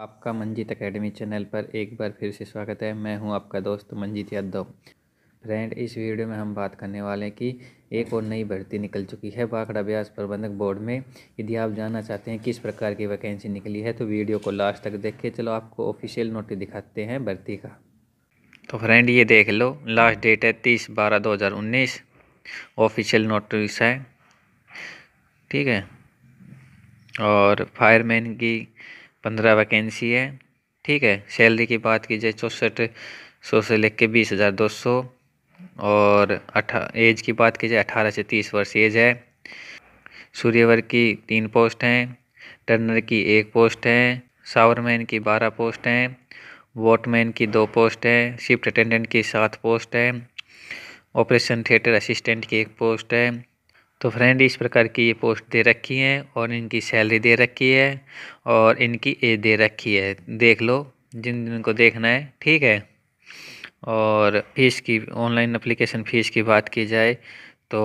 आपका Manjeet academy channel पर एक बार फिर से स्वागत है मैं हूं आपका दोस्त मंजीत यादव फ्रेंड इस वीडियो में हम बात करने वाले हैं कि एक और नई भर्ती निकल चुकी है भाखड़ा ब्यास प्रबंधक बोर्ड में यदि आप जानना चाहते हैं किस प्रकार की वैकेंसी निकली है तो वीडियो को लास्ट तक देखिए चलो आपको ऑफिशियल नोटिस दिखाते हैं भर्ती का तो फ्रेंड ये देख लो लास्ट डेट है तीस बारह दो हज़ार उन्नीस ऑफिशियल नोटिस है ठीक है और फायरमैन की पंद्रह वैकेंसी है ठीक है सैलरी की बात की जाए चौंसठ सौ से लेके बीस हज़ार दो सौ और अठा एज की बात की जाए अठारह से तीस वर्ष एज है सूर्यवर की तीन पोस्ट हैं टर्नर की एक पोस्ट है सावरमैन की बारह पोस्ट हैं वोटमैन की दो पोस्ट हैं शिफ्ट अटेंडेंट की सात पोस्ट हैं ऑपरेशन थिएटर असिस्टेंट की एक पोस्ट है तो फ्रेंड इस प्रकार की ये पोस्ट दे रखी हैं और इनकी सैलरी दे रखी है और इनकी एज दे रखी है देख लो जिन जिनको देखना है ठीक है और फीस की ऑनलाइन अप्लीकेशन फ़ीस की बात की जाए तो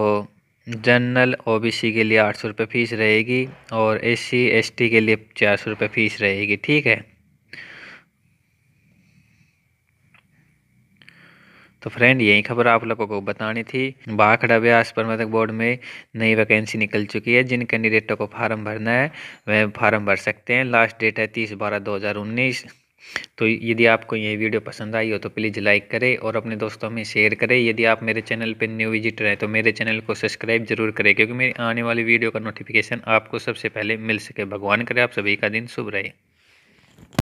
जनरल ओबीसी के लिए आठ सौ रुपये फ़ीस रहेगी और एससी एसटी के लिए चार सौ रुपये फ़ीस रहेगी ठीक है तो फ्रेंड यही खबर आप लोगों को बतानी थी बाखड़ा ब्यास प्रबंधक बोर्ड में नई वैकेंसी निकल चुकी है जिन कैंडिडेटों को फार्म भरना है वह फार्म भर सकते हैं लास्ट डेट है तीस बारह दो हज़ार उन्नीस तो यदि आपको ये वीडियो पसंद आई हो तो प्लीज़ लाइक करें और अपने दोस्तों में शेयर करें यदि आप मेरे चैनल पर न्यू विजिटर हैं तो मेरे चैनल को सब्सक्राइब जरूर करें क्योंकि मेरी आने वाली वीडियो का नोटिफिकेशन आपको सबसे पहले मिल सके भगवान करे आप सभी का दिन शुभ रहे